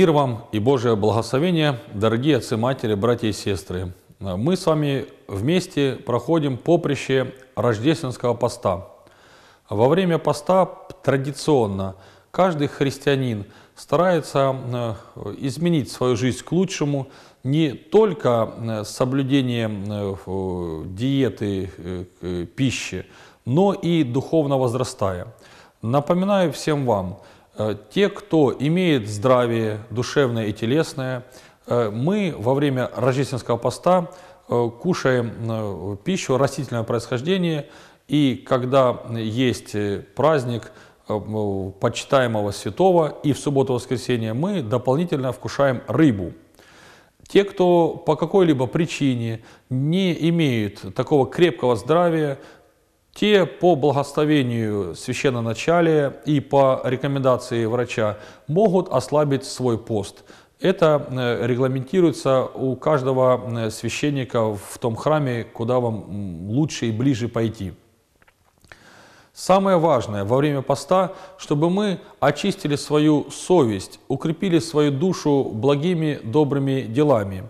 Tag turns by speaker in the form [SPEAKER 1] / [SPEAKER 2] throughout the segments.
[SPEAKER 1] Мир вам и Божие благословение, дорогие отцы, матери, братья и сестры. Мы с вами вместе проходим поприще рождественского поста. Во время поста традиционно каждый христианин старается э, изменить свою жизнь к лучшему не только э, с соблюдением э, диеты, пищи, но и духовно возрастая. Напоминаю всем вам – Э, те, кто имеет здравие душевное и телесное, э, мы во время рождественского поста э, кушаем пищу растительного происхождения, и когда есть праздник почитаемого святого, и в субботу-воскресенье мы дополнительно вкушаем рыбу. Те, кто по какой-либо причине не имеют такого крепкого здравия, те по благословению священноначалия и по рекомендации врача могут ослабить свой пост. Это э, регламентируется у каждого э, священника в том храме, куда вам лучше и ближе пойти. Самое важное во время поста, чтобы мы очистили свою совесть, укрепили свою душу благими, добрыми делами.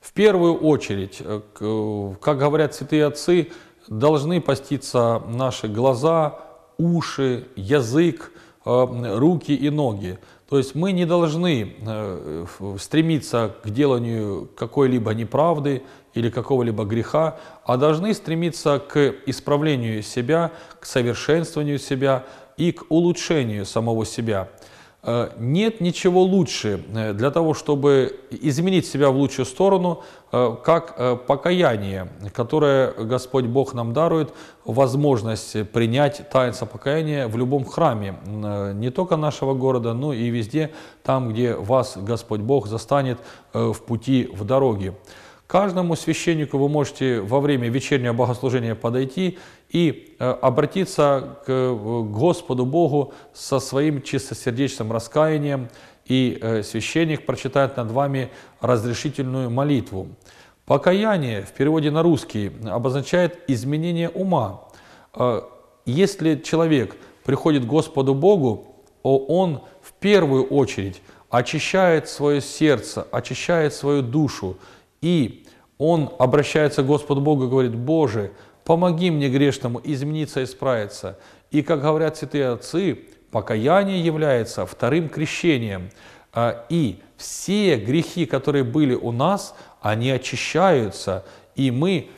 [SPEAKER 1] В первую очередь, э, как говорят святые отцы, должны поститься наши глаза, уши, язык, э, руки и ноги. То есть мы не должны э, стремиться к деланию какой-либо неправды или какого-либо греха, а должны стремиться к исправлению себя, к совершенствованию себя и к улучшению самого себя. Э, нет ничего лучше э, для того, чтобы изменить себя в лучшую сторону, э, как покаяние, которое Господь Бог нам дарует, возможность принять таинство покаяния в любом храме, не только нашего города, но и везде, там, где вас Господь Бог застанет в пути, в дороге. Каждому священнику вы можете во время вечернего богослужения подойти и э, обратиться к э, Господу Богу со своим чистосердечным раскаянием, и э, священник прочитает над вами разрешительную молитву. Покаяние в переводе на русский обозначает изменение ума. Если человек приходит к Господу Богу, он в первую очередь очищает свое сердце, очищает свою душу, и он обращается к Господу Богу и говорит, «Боже, помоги мне грешному измениться, и исправиться. И, как говорят святые отцы, покаяние является вторым крещением. А, и все грехи, которые были у нас, они очищаются, и мы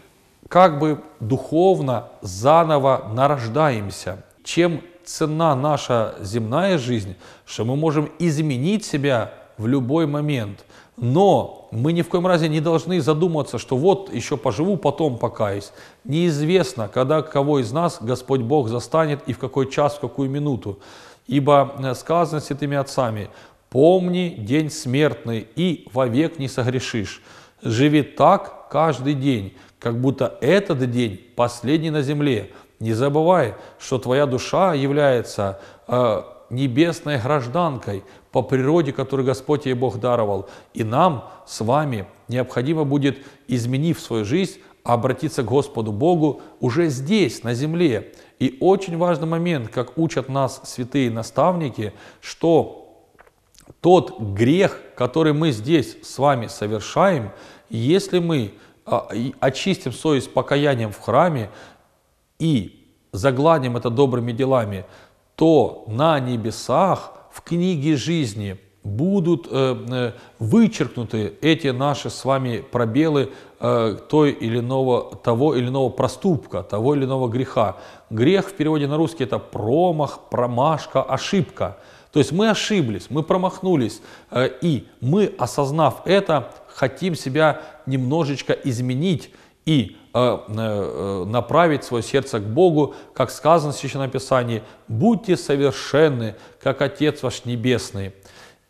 [SPEAKER 1] как бы духовно заново нарождаемся. Чем цена наша земная жизнь, что мы можем изменить себя в любой момент – но мы ни в коем разе не должны задуматься, что вот еще поживу, потом покаюсь. Неизвестно, когда кого из нас Господь Бог застанет и в какой час, в какую минуту. Ибо э, сказано святыми отцами, «Помни день смертный и вовек не согрешишь. Живи так каждый день, как будто этот день последний на земле. Не забывай, что твоя душа является э, небесной гражданкой по природе, которую Господь ей Бог даровал. И нам с вами необходимо будет, изменив свою жизнь, обратиться к Господу Богу уже здесь, на земле. И очень важный момент, как учат нас святые наставники, что тот грех, который мы здесь с вами совершаем, если мы а, очистим совесть покаянием в храме и загладим это добрыми делами – то на небесах в книге жизни будут э, э, вычеркнуты эти наши с вами пробелы э, той или иного, того или иного проступка, того или иного греха. Грех в переводе на русский это промах, промашка, ошибка. То есть мы ошиблись, мы промахнулись, и мы, осознав это, хотим себя немножечко изменить, и э, э, направить свое сердце к Богу, как сказано в Священном Писании, «Будьте совершенны, как Отец ваш Небесный».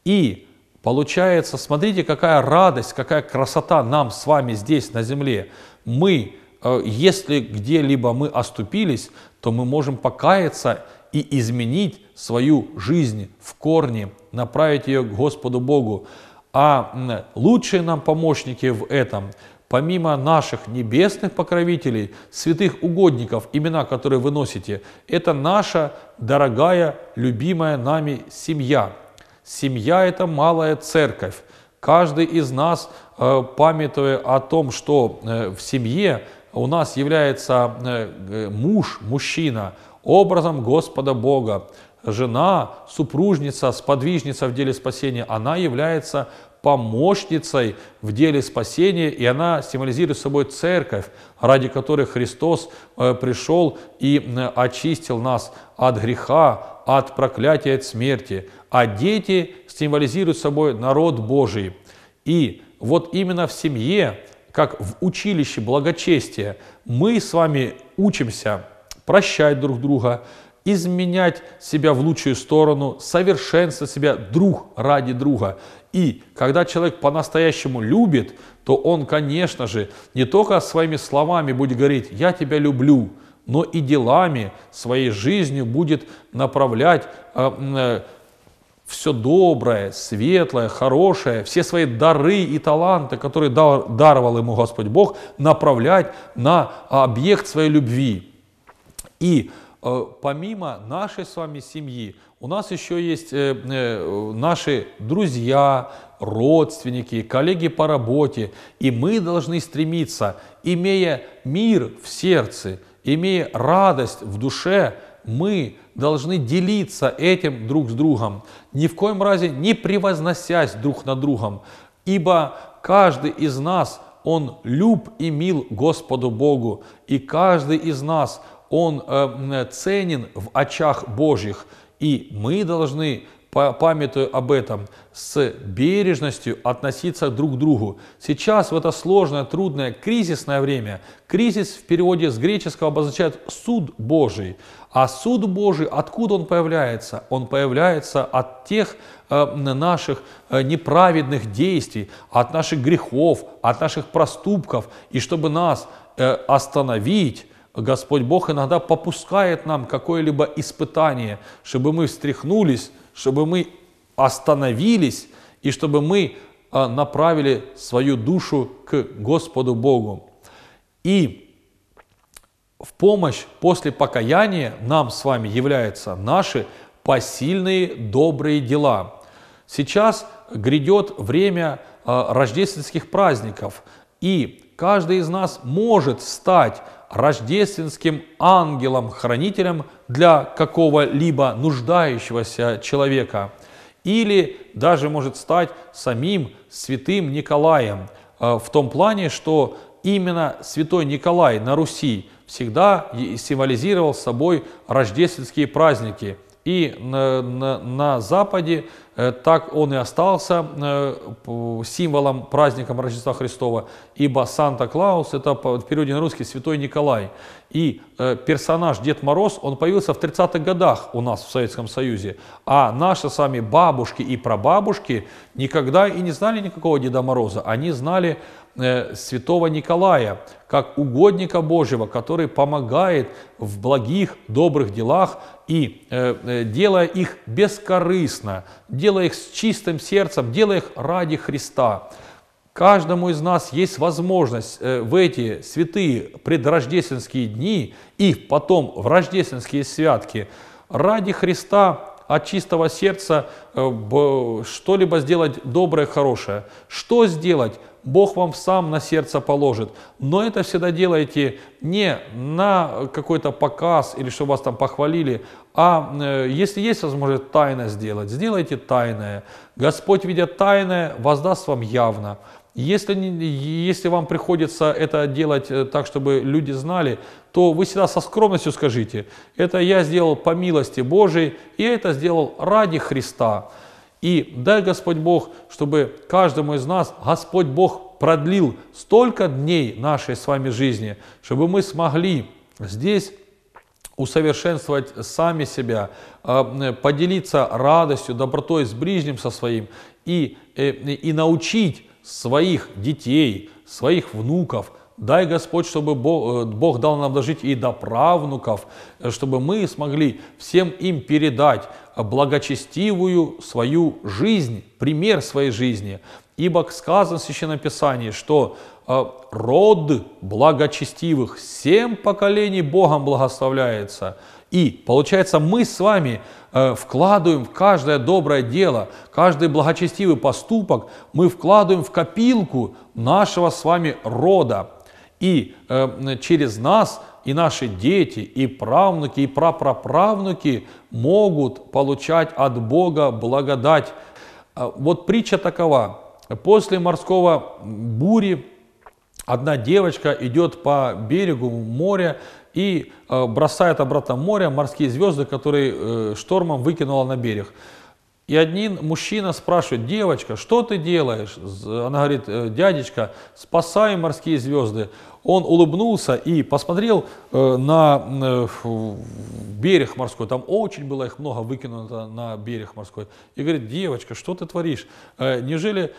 [SPEAKER 1] И получается, смотрите, какая радость, какая красота нам с вами здесь на земле. Мы, э, если где-либо мы оступились, то мы можем покаяться и изменить свою жизнь в корне, направить ее к Господу Богу. А лучшие нам помощники в этом – помимо наших небесных покровителей, святых угодников, имена, которые вы носите, это наша дорогая, любимая нами семья. Семья – это малая церковь. Каждый из нас, э, памятуя о том, что э, в семье у нас является э, муж, мужчина, образом Господа Бога, жена, супружница, сподвижница в деле спасения, она является помощницей в деле спасения, и она символизирует собой церковь, ради которой Христос э, пришел и э, очистил нас от греха, от проклятия, от смерти. А дети символизируют собой народ Божий. И вот именно в семье, как в училище благочестия, мы с вами учимся прощать друг друга, изменять себя в лучшую сторону, совершенствовать себя друг ради друга. И когда человек по-настоящему любит, то он, конечно же, не только своими словами будет говорить «я тебя люблю», но и делами, своей жизнью будет направлять э, э, все доброе, светлое, хорошее, все свои дары и таланты, которые дар, даровал ему Господь Бог, направлять на объект своей любви. И Э, помимо нашей с вами семьи, у нас еще есть э, э, наши друзья, родственники, коллеги по работе. И мы должны стремиться, имея мир в сердце, имея радость в душе, мы должны делиться этим друг с другом, ни в коем разе не превозносясь друг над другом, ибо каждый из нас, он люб и мил Господу Богу, и каждый из нас – он э, ценен в очах Божьих, и мы должны памятуя об этом, с бережностью относиться друг к другу. Сейчас в это сложное, трудное, кризисное время, кризис в переводе с греческого обозначает суд Божий. А суд Божий, откуда он появляется? Он появляется от тех э, наших э, неправедных действий, от наших грехов, от наших проступков. И чтобы нас э, остановить, Господь Бог иногда попускает нам какое-либо испытание, чтобы мы встряхнулись, чтобы мы остановились и чтобы мы а, направили свою душу к Господу Богу. И в помощь после покаяния нам с вами являются наши посильные добрые дела. Сейчас грядет время а, рождественских праздников, и каждый из нас может стать рождественским ангелом-хранителем для какого-либо нуждающегося человека. Или даже может стать самим святым Николаем, э, в том плане, что именно святой Николай на Руси всегда символизировал собой рождественские праздники. И на, на, на Западе э, так он и остался э, символом, праздником Рождества Христова, ибо Санта-Клаус – это в периоде на русский святой Николай. И э, персонаж Дед Мороз, он появился в 30-х годах у нас в Советском Союзе, а наши сами бабушки и прабабушки никогда и не знали никакого Деда Мороза, они знали Э, святого Николая, как угодника Божьего, который помогает в благих, добрых делах и э, э, делая их бескорыстно, делая их с чистым сердцем, делая их ради Христа. Каждому из нас есть возможность в эти святые предрождественские дни и потом в рождественские святки ради Христа от чистого сердца что-либо сделать доброе, хорошее. Что сделать? Бог вам сам на сердце положит. Но это всегда делайте не на какой-то показ или чтобы вас там похвалили, а э, если есть возможность тайно сделать, сделайте тайное. Господь, видя тайное, воздаст вам явно. Если, если вам приходится это делать э, так, чтобы люди знали, то вы всегда со скромностью скажите, это я сделал по милости Божией, и я это сделал ради Христа. И дай Господь Бог, чтобы каждому из нас Господь Бог продлил столько дней нашей с вами жизни, чтобы мы смогли здесь усовершенствовать сами себя, а, э, поделиться радостью, добротой с ближним со своим и, э, и научить своих детей, своих внуков – Дай Господь, чтобы Бог, э, Бог дал нам дожить и до правнуков, чтобы мы смогли всем им передать благочестивую свою жизнь, пример своей жизни. Ибо сказано в Священном Писании, что э, род благочестивых, семь поколений Богом благословляется. И получается, мы с вами э, вкладываем в каждое доброе дело, каждый благочестивый поступок, мы вкладываем в копилку нашего с вами рода. И э, через нас и наши дети, и правнуки, и прапраправнуки могут получать от Бога благодать. А, вот притча такова. После морского бури одна девочка идет по берегу моря и э, бросает обратно море морские звезды, которые э, штормом выкинула на берег. И один мужчина спрашивает, девочка, что ты делаешь? Она говорит, «Э, дядечка, спасаю морские звезды он улыбнулся и посмотрел э, на э, берег морской, там очень было их много выкинуто на берег морской, и говорит, девочка, что ты творишь? Э, неужели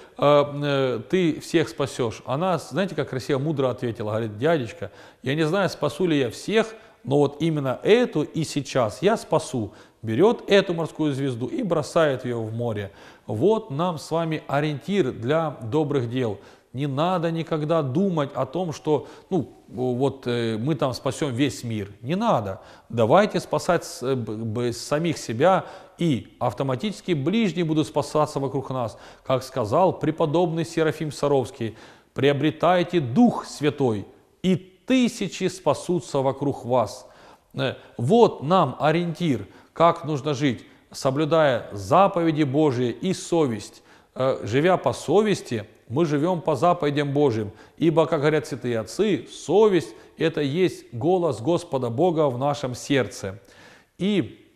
[SPEAKER 1] ты всех спасешь? Она, знаете, как красиво, мудро ответила, говорит, дядечка, я не знаю, спасу ли я всех, но вот именно эту и сейчас я спасу. Берет эту морскую звезду и бросает ее в море. Вот нам с вами ориентир для добрых дел. Не надо никогда думать о том, что ну, вот, э, мы там спасем весь мир. Не надо. Давайте спасать э, самих себя, и автоматически ближние будут спасаться вокруг нас. Как сказал преподобный Серафим Саровский, приобретайте Дух Святой, и тысячи спасутся вокруг вас. Э, вот нам ориентир, как нужно жить, соблюдая заповеди Божьи и совесть. Живя по совести – мы живем по заповедям Божьим, ибо, как говорят святые отцы, совесть – это есть голос Господа Бога в нашем сердце. И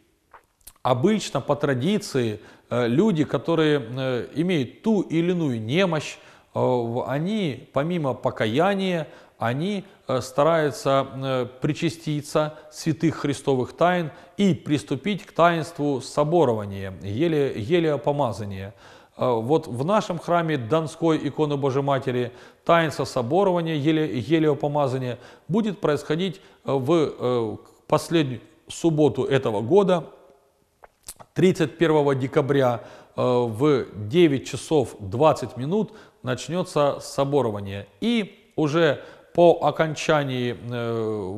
[SPEAKER 1] обычно по традиции э, люди, которые э, имеют ту или иную немощь, э, они помимо покаяния, они стараются причаститься святых христовых тайн и приступить к таинству соборования, еле, еле помазания. Э, вот в нашем храме Донской иконы Божьей Матери таинство соборования, елеопомазания будет происходить э, в э, последнюю субботу этого года, 31 декабря в 9 часов 20 минут начнется соборование. И уже по окончании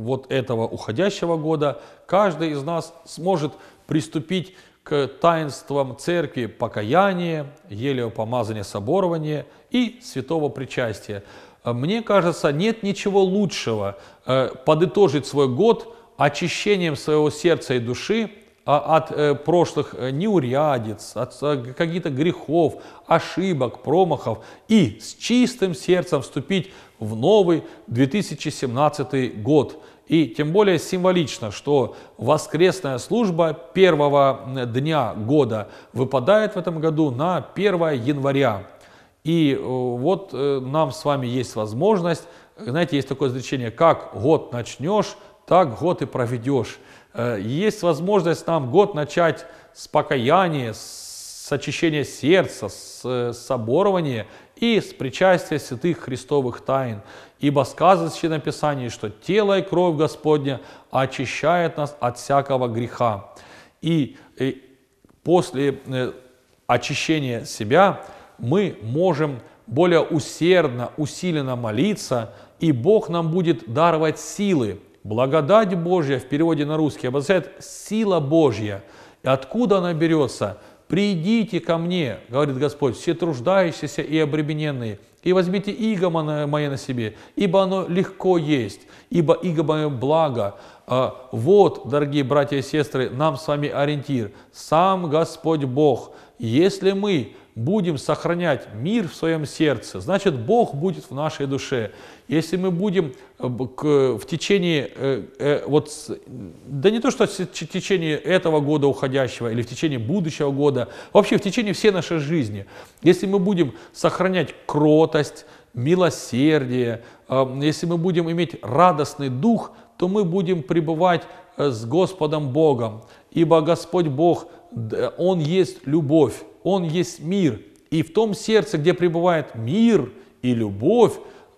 [SPEAKER 1] вот этого уходящего года каждый из нас сможет приступить к таинствам церкви покаяние, елеопомазание соборование и святого причастия. Э, мне кажется, нет ничего лучшего э, подытожить свой год очищением своего сердца и души а, от э, прошлых неурядиц, от каких-то грехов, ошибок, промахов и с чистым сердцем вступить в новый 2017 год. И тем более символично, что воскресная служба первого дня года выпадает в этом году на 1 января. И э, вот э, нам с вами есть возможность, э, знаете, есть такое изречение, как год начнешь, так год и проведешь. Есть возможность нам год начать с покаяния, с очищения сердца, с соборования и с причастия святых христовых тайн. Ибо сказано в Писании, что тело и кровь Господня очищает нас от всякого греха. И, и э, после э, очищения себя мы можем более усердно, усиленно молиться, и Бог нам будет даровать силы. Благодать Божья в переводе на русский обозначает «сила Божья». И откуда она берется – Придите ко мне, говорит Господь, все труждающиеся и обремененные, и возьмите иго мое на себе, ибо оно легко есть, ибо иго мое благо. А вот, дорогие братья и сестры, нам с вами ориентир. Сам Господь Бог. Если мы будем сохранять мир в своем сердце, значит, Бог будет в нашей душе. Если мы будем э, в течение, э, э, вот, да не то, что в течение этого года уходящего или в течение будущего года, вообще в течение всей нашей жизни, если мы будем сохранять кротость, милосердие, если мы будем иметь радостный дух, то мы будем пребывать с Господом Богом, ибо Господь Бог – он есть любовь, Он есть мир. И в том сердце, где пребывает мир и любовь,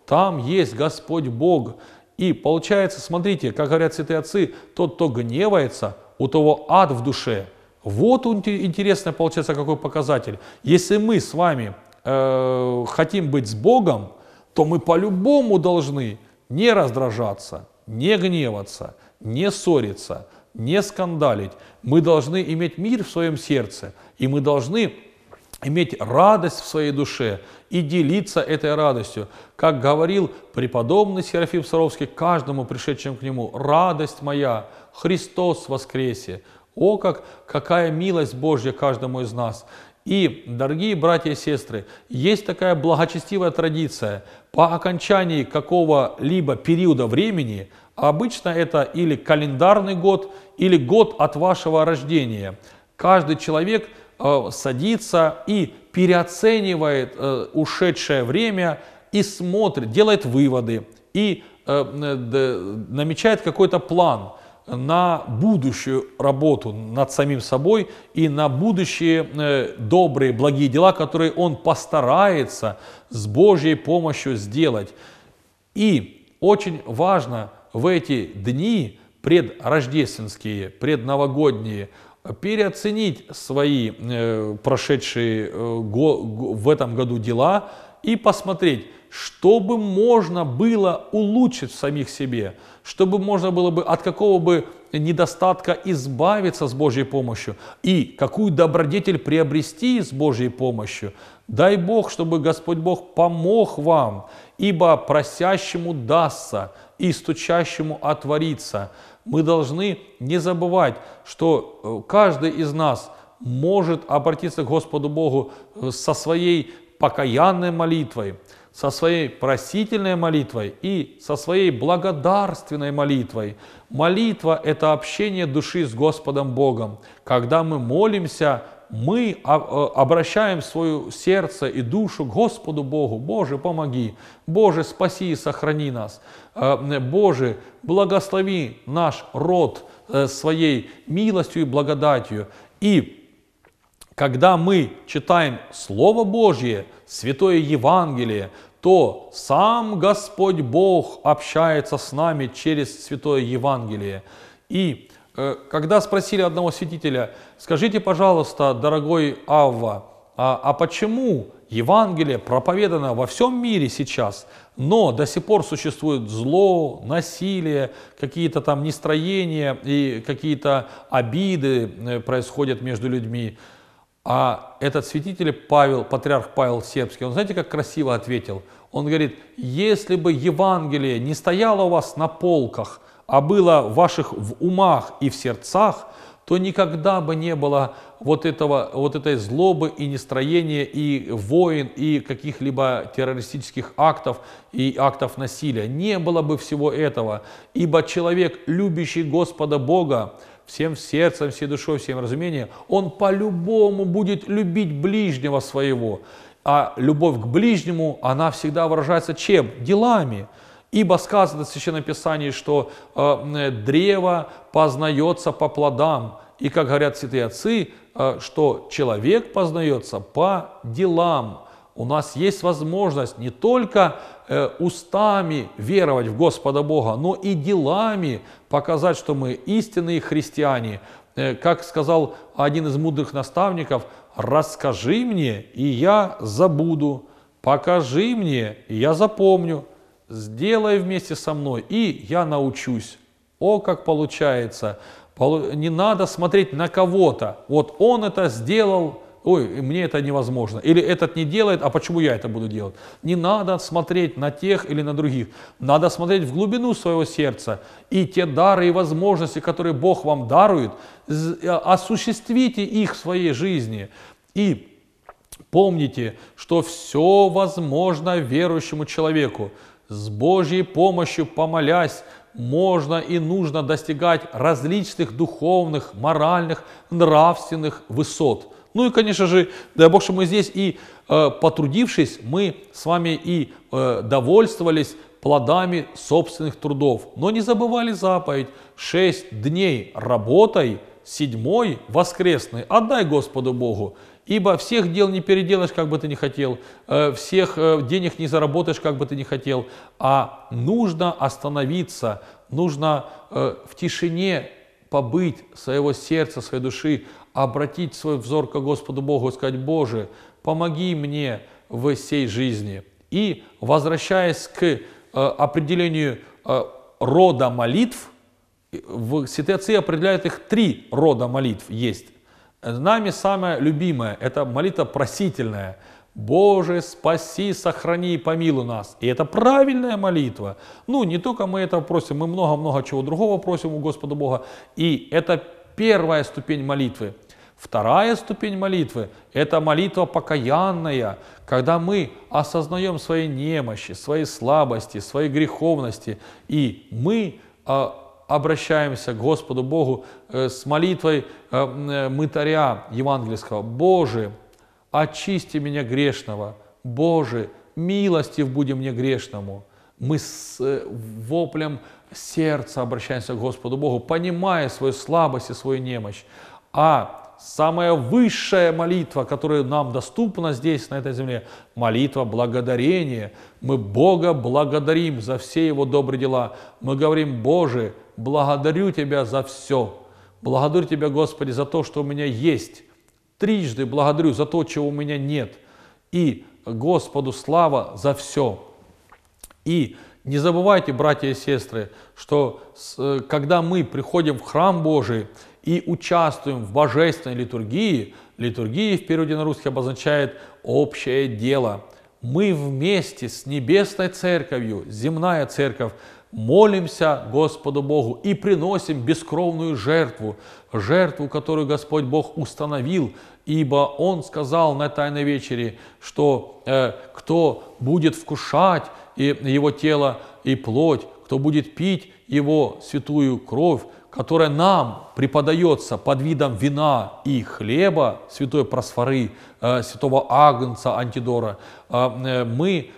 [SPEAKER 1] там есть Господь Бог. И получается, смотрите, как говорят святые отцы, тот, кто гневается, у того ад в душе. Вот интересно получается какой показатель. Если мы с вами э, хотим быть с Богом, то мы по-любому должны не раздражаться, не гневаться, не ссориться, не скандалить. Мы должны иметь мир в своем сердце, и мы должны иметь радость в своей душе и делиться этой радостью. Как говорил преподобный Серафим Саровский каждому пришедшему к нему, «Радость моя, Христос воскресе!» О, как, какая милость Божья каждому из нас! И, дорогие братья и сестры, есть такая благочестивая традиция. По окончании какого-либо периода времени – Обычно это или календарный год, или год от вашего рождения. Каждый человек э, садится и переоценивает э, ушедшее время и смотрит, делает выводы и э, намечает какой-то план на будущую работу над самим собой и на будущие добрые, благие дела, которые он постарается с Божьей помощью сделать. И очень важно в эти дни предрождественские, предновогодние, переоценить свои э, прошедшие э, го, в этом году дела и посмотреть, чтобы можно было улучшить в самих себе, чтобы можно было бы от какого бы недостатка избавиться с Божьей помощью и какую добродетель приобрести с Божьей помощью, дай Бог, чтобы Господь Бог помог вам, ибо просящему дастся и стучащему отворится. Мы должны не забывать, что э, каждый из нас может обратиться к Господу Богу э, со своей покаянной молитвой, со своей просительной молитвой и со своей благодарственной молитвой. Молитва – это общение души с Господом Богом. Когда мы молимся, мы а, э, обращаем свое сердце и душу к Господу Богу. Боже, помоги. Боже, спаси и сохрани нас. Э, Боже, благослови наш род э, своей милостью и благодатью. И когда мы читаем Слово Божье, Святое Евангелие, то сам Господь Бог общается с нами через Святое Евангелие. И э, когда спросили одного святителя, скажите, пожалуйста, дорогой Авва, а, а почему Евангелие проповедано во всем мире сейчас, но до сих пор существует зло, насилие, какие-то там нестроения и какие-то обиды э, происходят между людьми. А этот святитель Павел, патриарх Павел Сербский, он знаете, как красиво ответил? Он говорит, если бы Евангелие не стояло у вас на полках, а было в ваших в умах и в сердцах, то никогда бы не было вот, этого, вот этой злобы и нестроения, и войн, и каких-либо террористических актов, и актов насилия. Не было бы всего этого, ибо человек, любящий Господа Бога, всем сердцем, всей душой, всем разумением, он по-любому будет любить ближнего своего. А любовь к ближнему, она всегда выражается чем? Делами. Ибо сказано в Священном Писании, что э, э древо познается по плодам. И как говорят святые отцы, э, что человек познается по делам у нас есть возможность не только э, устами веровать в Господа Бога, но и делами показать, что мы истинные христиане. Э, как сказал один из мудрых наставников, «Расскажи мне, и я забуду, покажи мне, и я запомню, сделай вместе со мной, и я научусь». О, как получается! Не надо смотреть на кого-то. Вот он это сделал, ой, мне это невозможно, или этот не делает, а почему я это буду делать? Не надо смотреть на тех или на других, надо смотреть в глубину своего сердца, и те дары и возможности, которые Бог вам дарует, а, осуществите их в своей жизни, и Помните, что все возможно верующему человеку. С Божьей помощью, помолясь, можно и нужно достигать различных духовных, моральных, нравственных высот. Ну и, конечно же, дай Бог, что мы здесь и э, потрудившись, мы с вами и э, довольствовались плодами собственных трудов. Но не забывали заповедь «шесть дней работай, седьмой воскресный отдай Господу Богу». Ибо всех дел не переделаешь, как бы ты ни хотел, э, всех э, денег не заработаешь, как бы ты ни хотел, а нужно остановиться, нужно э, в тишине побыть своего сердца, своей души, обратить свой взор к Господу Богу и сказать, Боже, помоги мне в сей жизни. И возвращаясь к э, определению э, рода молитв, в ситуации определяют их три рода молитв есть. Нами самое любимое – это молитва просительная. «Боже, спаси, сохрани и помилуй нас». И это правильная молитва. Ну, не только мы это просим, мы много-много чего другого просим у Господа Бога. И это первая ступень молитвы. Вторая ступень молитвы – это молитва покаянная, когда мы осознаем свои немощи, свои слабости, свои греховности, и мы а, обращаемся к Господу Богу э, с молитвой э, э, мытаря евангельского. «Боже, очисти меня грешного! Боже, милостив будем мне грешному!» Мы с воплем сердца обращаемся к Господу Богу, понимая свою слабость и свою немощь. А самая высшая молитва, которая нам доступна здесь, на этой земле, молитва благодарения. Мы Бога благодарим за все Его добрые дела. Мы говорим, Боже, благодарю Тебя за все. Благодарю Тебя, Господи, за то, что у меня есть. Трижды благодарю за то, чего у меня нет. И Господу слава за все. И не забывайте, братья и сестры, что э, когда мы приходим в храм Божий и участвуем в божественной литургии, литургия в периоде на русский обозначает «общее дело». Мы вместе с Небесной Церковью, земная Церковь, молимся Господу Богу и приносим бескровную жертву, жертву, которую Господь Бог установил, ибо Он сказал на Тайной вечере, что э, кто будет вкушать и его тело и плоть, кто будет пить его святую кровь, которая нам преподается под видом вина и хлеба, святой просфоры, э, святого Агнца Антидора, э, э, мы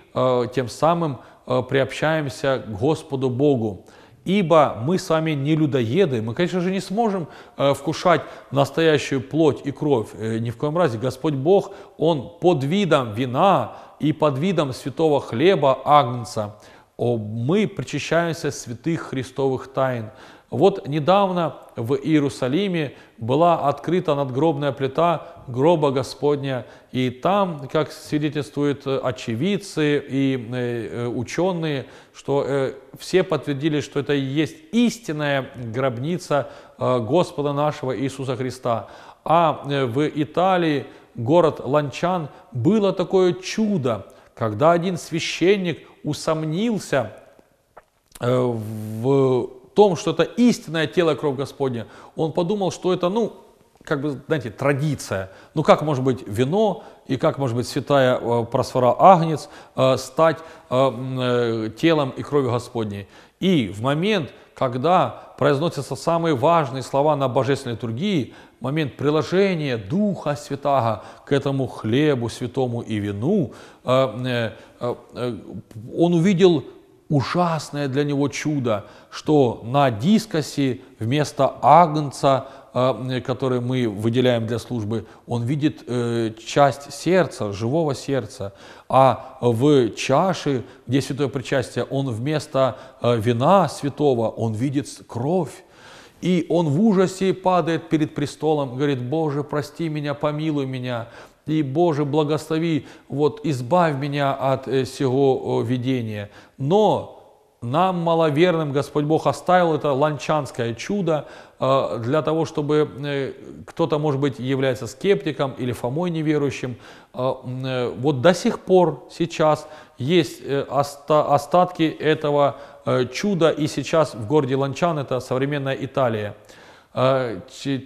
[SPEAKER 1] тем самым приобщаемся к Господу Богу. Ибо мы с вами не людоеды, мы, конечно же, не сможем вкушать настоящую плоть и кровь ни в коем разе. Господь Бог, Он под видом вина, и под видом святого хлеба Агнца о, мы причащаемся святых христовых тайн. Вот недавно в Иерусалиме была открыта надгробная плита гроба Господня, и там, как свидетельствуют очевидцы и э, э, ученые, что э, все подтвердили, что это и есть истинная гробница Господа нашего Иисуса Христа. А в Италии город Ланчан, было такое чудо, когда один священник усомнился э, в том, что это истинное тело и кровь Господня. Он подумал, что это, ну, как бы, знаете, традиция. Ну как может быть вино и как может быть святая э, просфора Агнец э, стать э, телом и кровью Господней? И в момент, когда произносятся самые важные слова на божественной литургии, момент приложения Духа Святаго к этому хлебу святому и вину, э, э, э, он увидел ужасное для него чудо, что на дискосе вместо агнца, который мы выделяем для службы, он видит часть сердца, живого сердца, а в чаше, где святое причастие, он вместо вина святого, он видит кровь, и он в ужасе падает перед престолом, говорит, Боже, прости меня, помилуй меня, и Боже, благослови, вот избавь меня от всего э, видения. Но нам маловерным Господь Бог оставил это ланчанское чудо э, для того, чтобы э, кто-то, может быть, является скептиком или Фомой неверующим. Вот до сих пор сейчас есть остатки этого Э, чудо и сейчас в городе Ланчан, это современная Италия. Э,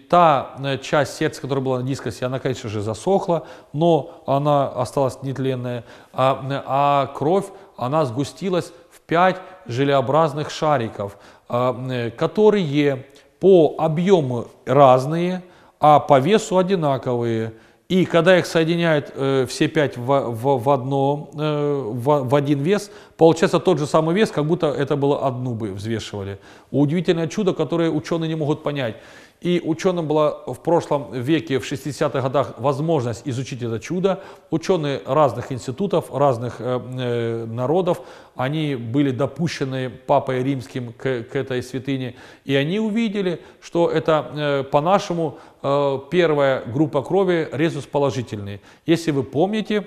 [SPEAKER 1] та э, часть сердца, которая была на дискосе, она, конечно же, засохла, но она осталась нетленная, а, а кровь, она сгустилась в пять желеобразных шариков, которые по объему разные, а по весу одинаковые – и когда их соединяют э, все пять в, в, в, одно, э, в, в один вес, получается тот же самый вес, как будто это было одну бы взвешивали. Удивительное чудо, которое ученые не могут понять. И ученым была в прошлом веке, в 60-х годах, возможность изучить это чудо. Ученые разных институтов, разных э, э, народов, они были допущены Папой Римским к, к этой святыне. И они увидели, что это э, по-нашему э, первая группа крови резус положительный. Если вы помните,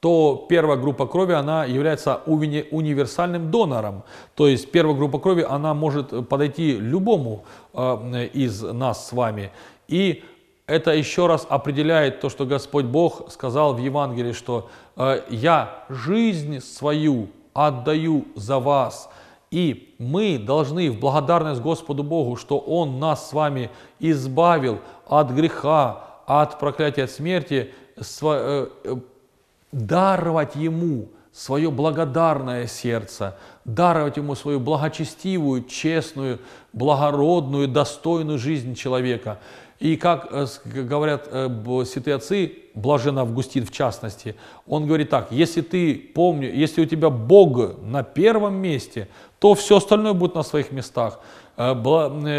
[SPEAKER 1] то первая группа крови, она является уни универсальным донором. То есть первая группа крови, она может подойти любому э, из нас с вами. И это еще раз определяет то, что Господь Бог сказал в Евангелии, что э, «я жизнь свою отдаю за вас». И мы должны в благодарность Господу Богу, что Он нас с вами избавил от греха, от проклятия от смерти, э, э, даровать Ему свое благодарное сердце, даровать Ему свою благочестивую, честную, благородную, достойную жизнь человека. И как э, говорят э, святые отцы, Блажен Августин в частности, он говорит так, если ты, помню, если у тебя Бог на первом месте, то все остальное будет на своих местах. Э,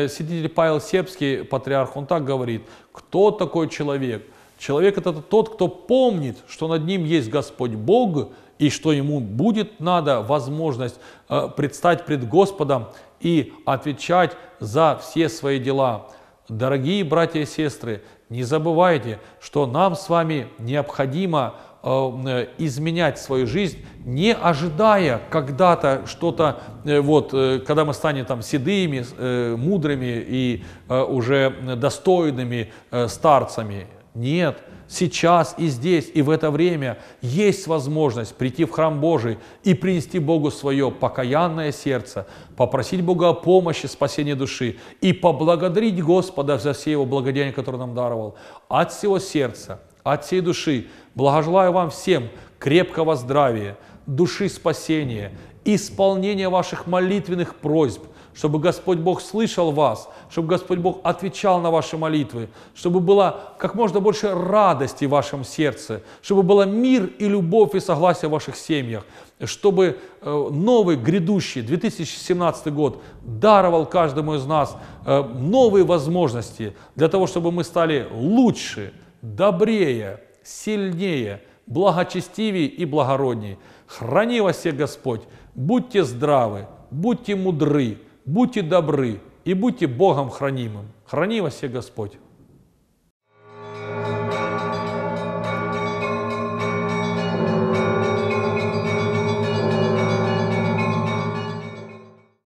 [SPEAKER 1] святитель Павел Сербский, патриарх, он так говорит, кто такой человек – Человек это тот, кто помнит, что над ним есть Господь Бог, и что ему будет надо возможность э, предстать пред Господом и отвечать за все свои дела. Дорогие братья и сестры, не забывайте, что нам с вами необходимо э, э, изменять свою жизнь, не ожидая когда-то что-то, э, вот, когда мы станем там седыми, мудрыми и уже достойными старцами. Нет, сейчас и здесь, и в это время есть возможность прийти в храм Божий и принести Богу свое покаянное сердце, попросить Бога о помощи, спасении души и поблагодарить Господа за все Его благодеяния, которые нам даровал, от всего сердца, от всей души. Благожелаю вам всем крепкого здравия, души спасения, исполнения ваших молитвенных просьб – чтобы Господь Бог слышал вас, чтобы Господь Бог отвечал на ваши молитвы, чтобы было как можно больше радости в вашем сердце, чтобы было мир и любовь и согласие в ваших семьях, чтобы э, новый грядущий 2017 год даровал каждому из нас э, новые возможности для того, чтобы мы стали лучше, добрее, сильнее, благочестивее и благороднее. Храни вас всех Господь, будьте здравы, будьте мудры, будьте добры и будьте Богом хранимым. Храни вас все Господь.